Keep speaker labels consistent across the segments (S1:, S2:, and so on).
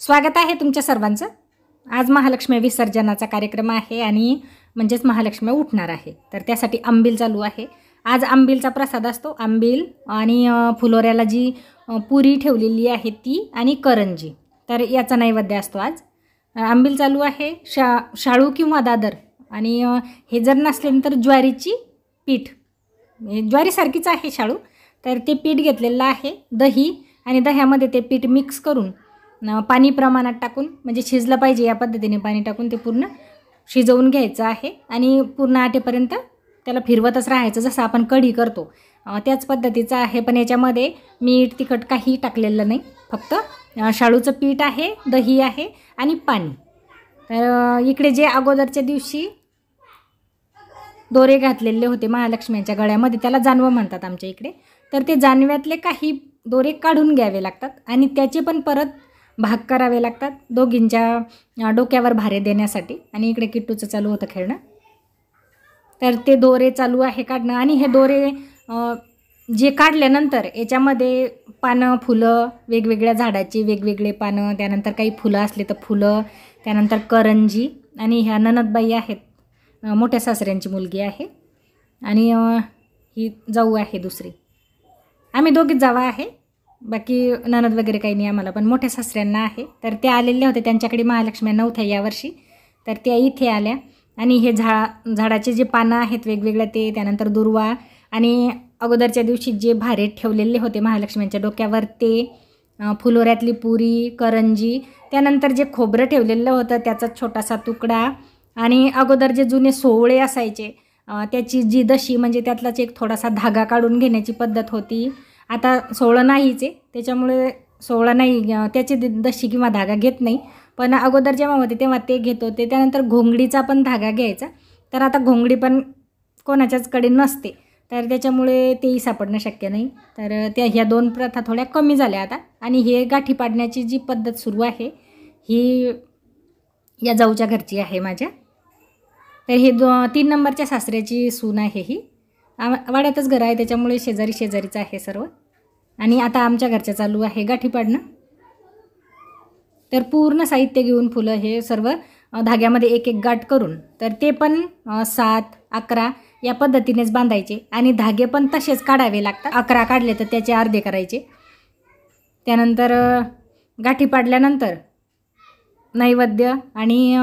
S1: स्वागत आहे तुमच्या सर्वांचं आज महालक्ष्मी विसर्जनाचा कार्यक्रम आहे आणि म्हणजेच महालक्ष्मी उठणार आहे तर त्यासाठी आंबील चालू आहे आज आंबीलचा प्रसाद असतो आंबील आणि फुलोऱ्याला जी पुरी ठेवलेली आहे ती आणि करंजी तर याचा नैवेद्य असतो आज आंबील चालू आहे शा शाळू किंवा दादर आणि हे जर नसले तर ज्वारीची पीठ ज्वारीसारखीच आहे शाळू तर ते पीठ घेतलेलं आहे दही आणि दह्यामध्ये ते पीठ मिक्स करून पाणी प्रमाणात टाकून म्हणजे शिजलं पाहिजे या पद्धतीने पाणी टाकून ते पूर्ण शिजवून घ्यायचं आहे आणि पूर्ण आटेपर्यंत त्याला फिरवतच राहायचं जसं आपण कढी करतो त्याच पद्धतीचं आहे पण याच्यामध्ये मीठ तिखट काही टाकलेलं नाही फक्त शाळूचं पीठ आहे दही आहे आणि पाणी तर इकडे जे अगोदरच्या दिवशी दोरे घातलेले होते महालक्ष्मीच्या गळ्यामध्ये त्याला जानवं म्हणतात आमच्या इकडे तर ते जानव्यातले काही दोरे काढून घ्यावे लागतात आणि त्याचे पण परत भाग करावे लागतात दोघींच्या डोक्यावर भारे देण्यासाठी आणि इकडे किट्टूचं चालू होतं खेळणं तर ते दोरे चालू आहे काढणं आणि हे दोरे जे काढल्यानंतर याच्यामध्ये पानं फुलं वेगवेगळ्या झाडाची वेगवेगळे पानं त्यानंतर काही फुलं असले तर फुलं त्यानंतर करंजी आणि ह्या ननदबाई आहेत मोठ्या सासऱ्यांची मुलगी आहे आणि ही जाऊ आहे दुसरी आम्ही दोघीच जावा आहे बाकी ननद वगैरे काही नाही आम्हाला पण मोठ्या सासऱ्यांना आहे तर ते आलेले होते त्यांच्याकडे महालक्ष्म्या नव्हत्या यावर्षी तर त्या इथे आल्या आणि हे झा झाडाचे जे पानं आहेत वेगवेगळ्या ते त्यानंतर दुर्वा आणि अगोदरच्या दिवशी जे भारे ठेवलेले होते महालक्ष्म्यांच्या डोक्यावर ते फुलोऱ्यातली पुरी करंजी त्यानंतर जे खोबरं ठेवलेलं होतं त्याचा छोटासा तुकडा आणि अगोदर जे जुने सोवळे असायचे त्याची जी दशी म्हणजे त्यातलाच एक थोडासा धागा काढून घेण्याची पद्धत होती आता सोळं नाहीच आहे त्याच्यामुळे सोळा नाही त्याची दशी किंवा धागा घेत नाही पण अगोदर जेव्हा होते तेव्हा ते घेत होते त्यानंतर घोंगडीचा पण धागा घ्यायचा तर आता घोंगडी पण कोणाच्याचकडे नसते तर त्याच्यामुळे तेही सापडणं शक्य नाही तर त्या ह्या दोन प्रथा थोड्या कमी झाल्या आता आणि हे गाठी पाडण्याची जी पद्धत सुरू आहे ही या जाऊच्या घरची आहे माझ्या तर हे दो तीन नंबरच्या सासऱ्याची सून आहे ही आ वाड्यातच घर आहे त्याच्यामुळे शेजारी शेजारीचं आहे सर्व आणि आता आमच्या घरच्या चालू आहे गाठी पाडणं तर पूर्ण साहित्य घेऊन फुलं हे सर्व धाग्यामध्ये एक एक गाठ करून तर ते पण सात अकरा या पद्धतीनेच बांधायचे आणि धागे पण तसेच काढावे लागतात अकरा काढले तर त्याचे अर्धे करायचे त्यानंतर गाठी पाडल्यानंतर नैवेद्य आणि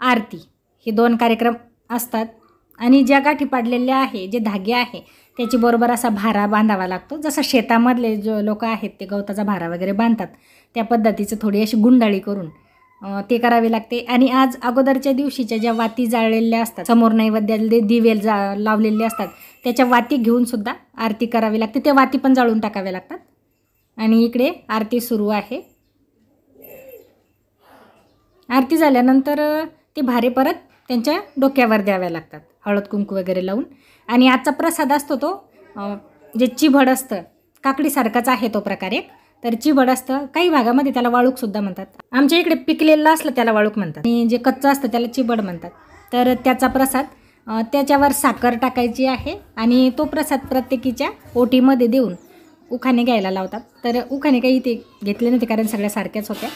S1: आरती हे दोन कार्यक्रम असतात आणि ज्या गाठी पाडलेल्या आहे जे धागे आहे त्याची बरोबर असा भारा बांधावा लागतो जसं शेतामधले जो लोक आहेत ते गवताचा भारा वगैरे बांधतात त्या पद्धतीचं थोडी अशी गुंडाळी करून ते करावे लागते आणि आज अगोदरच्या दिवशीच्या ज्या वाती जाळलेल्या असतात समोर नैवेद्याले दिवे जा लावलेले असतात त्याच्या वाती घेऊनसुद्धा आरती करावी लागते त्या वाती पण जाळून टाकाव्या लागतात आणि इकडे आरती सुरू आहे आरती झाल्यानंतर ते भारे परत त्यांच्या डोक्यावर द्याव्या लागतात हळद कुंकू वगैरे लावून आणि आजचा प्रसाद असतो तो जे चिभड असतं काकडीसारखाच आहे तो प्रकार एक तर चिबड असतं काही भागामध्ये त्याला वाळूकसुद्धा म्हणतात आमच्या इकडे पिकलेलं असलं त्याला वाळूक म्हणतात आणि जे कच्चं असतं त्याला चिबड म्हणतात तर त्याचा प्रसाद त्याच्यावर साखर टाकायची आहे आणि तो प्रसाद प्रत्येकीच्या ओटीमध्ये देऊन उखाणे घ्यायला लावतात तर उखाणे काही इथे घेतले नव्हते कारण सगळ्या सारख्याच होत्या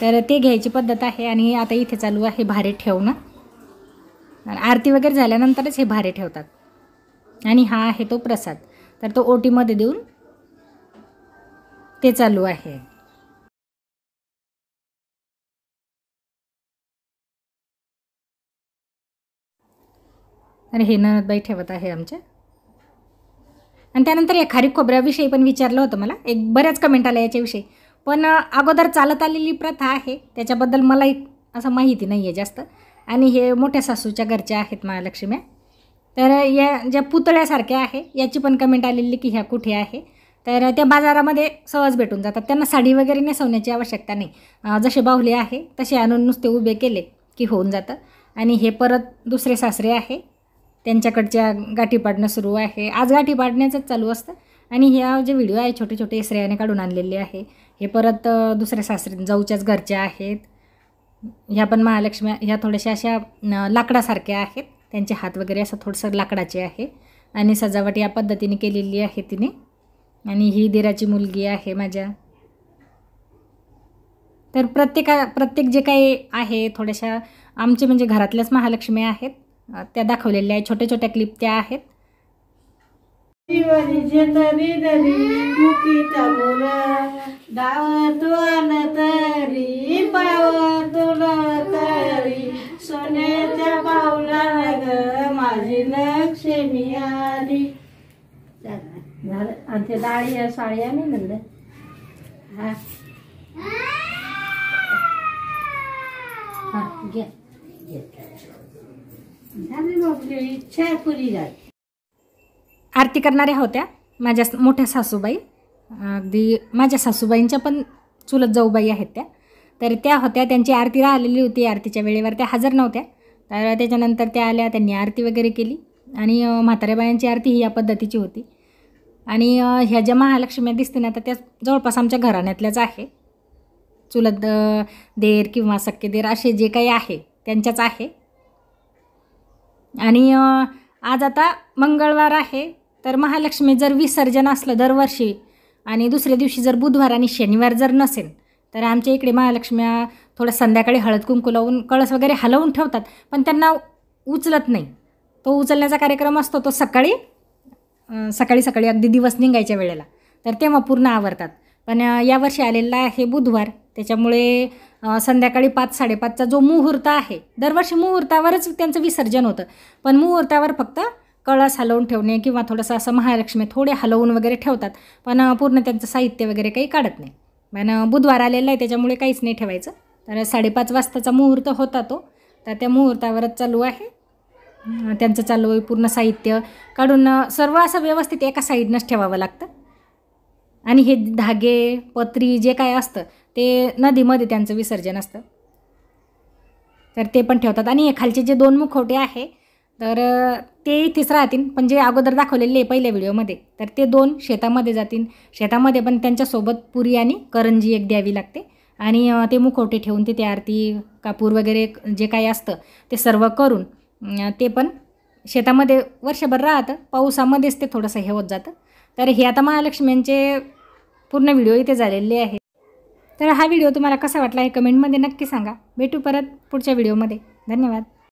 S1: तर ते घ्यायची पद्धत आहे आणि आता इथे चालू आहे भारी ठेवणं आरती वगैरे झाल्यानंतरच हे भारे ठेवतात आणि हा आहे तो प्रसाद तर तो ओटीमध्ये देऊन ते चालू आहे अरे हे ननदबाई ठेवत आहे आमच्या आणि त्यानंतर या खारी खोबऱ्याविषयी पण विचारलं होतं मला एक बऱ्याच कमेंट आल्या याच्याविषयी पण अगोदर चालत आलेली प्रथा आहे त्याच्याबद्दल मला एक असं माहिती नाही आहे जास्त आणि हे मोठ्या सासूच्या घरच्या आहेत महालक्ष्म्या तर या ज्या पुतळ्यासारख्या आहे याची पण कमेंट आलेली की ह्या कुठे आहे तर त्या बाजारामध्ये सहज भेटून जातात त्यांना साडी वगैरे नेसवण्याची आवश्यकता नाही जसे बाहुले आहे तसे आणून नुसते उभे केले की होऊन जातं आणि हे परत दुसरे सासरे आहे त्यांच्याकडच्या गाठी पाडणं सुरू आहे आज गाठी पाडण्याचंच चालू असतं आणि ह्या जे व्हिडिओ आहे छोटे छोटे इसऱ्याने काढून आणलेले आहे हे परत दुसऱ्या सासरे जाऊच्याच घरच्या आहेत ह्या पण महालक्ष्मी ह्या थोड्याशा अशा लाकडासारख्या आहेत त्यांचे हात वगैरे असं थोडंसं लाकडाचे आहे आणि सजावट या पद्धतीने केलेली आहे तिने आणि ही दिराची मुलगी आहे माझ्या तर प्रत्येका प्रत्येक जे काही आहे थोड्याशा आमचे म्हणजे घरातल्याच महालक्ष्मी आहेत त्या दाखवलेल्या आहेत छोट्या छोट्या क्लिप त्या आहेत आरती करणाऱ्या होत्या माझ्या मोठ्या सासूबाई अगदी माझ्या सासूबाईंच्या पण चुलत जाऊबाई आहेत त्या तर त्या होत्या त्यांची आरती राहिलेली होती आरतीच्या वेळेवर त्या हजर नव्हत्या तर त्याच्यानंतर त्या आल्या त्यांनी आरती वगैरे केली आणि म्हाताऱ्याबायांची आरती ही या पद्धतीची होती आणि ह्या ज्या महालक्ष्म्या दिसते ना तर त्या जवळपास आमच्या घराण्यातल्याच आहे चुलत देर किंवा सक्के देर असे जे काही आहे त्यांच्याच आहे आणि आज आता मंगळवार आहे तर महालक्ष्मी जर विसर्जन असलं दरवर्षी आणि दुसऱ्या दिवशी जर बुधवार आणि शनिवार जर नसेल तर आमच्या इकडे महालक्ष्म्या थोडं संध्याकाळी हळद कुंकू लावून कळस वगैरे हलवून ठेवतात पण त्यांना उचलत नाही तो उचलण्याचा कार्यक्रम असतो तो सकाळी सकाळी सकाळी अगदी दिवस निघायच्या वेळेला तर तेव्हा पूर्ण आवरतात पण यावर्षी आलेला आहे बुधवार त्याच्यामुळे संध्याकाळी पाच साडेपाचचा जो मुहूर्त आहे दरवर्षी मुहूर्तावरच त्यांचं विसर्जन होतं पण मुहूर्तावर फक्त कळस हलवून ठेवणे किंवा थोडंसं असं महालक्ष्मी थोडे हलवून वगैरे ठेवतात पण पूर्ण त्यांचं साहित्य वगैरे काही काढत नाही पण बुधवार आलेलं आहे त्याच्यामुळे काहीच नाही ठेवायचं तर साडेपाच वाजताचा मुहूर्त होता तो तर त्या मुहूर्तावरच चालू आहे त्यांचं चालू आहे पूर्ण साहित्य काढून सर्व असं व्यवस्थित एका साईडनंच ठेवावं लागतं आणि हे धागे पत्री जे काय असतं ते नदीमध्ये त्यांचं विसर्जन असतं तर ते पण ठेवतात आणि हे खालचे जे दोन मुखवटे आहे तर ते इथेच राहतील पण जे अगोदर दाखवलेले पहिल्या व्हिडिओमध्ये तर ते दोन शेतामध्ये जातील शेतामध्ये पण त्यांच्यासोबत पुरी आणि करंजी एक द्यावी लागते आणि ते मुखवटे ठेवून ते आरती कापूर वगैरे जे काही असतं ते सर्व करून ते पण शेतामध्ये वर्षभर राहतं पावसामध्येच ते थोडंसं हे होत जातं तर हे आता महालक्ष्म्यांचे पूर्ण व्हिडिओ इथे झालेले आहे तर हा व्हिडिओ तुम्हाला कसा वाटला हे कमेंटमध्ये नक्की सांगा भेटू परत पुढच्या व्हिडिओमध्ये धन्यवाद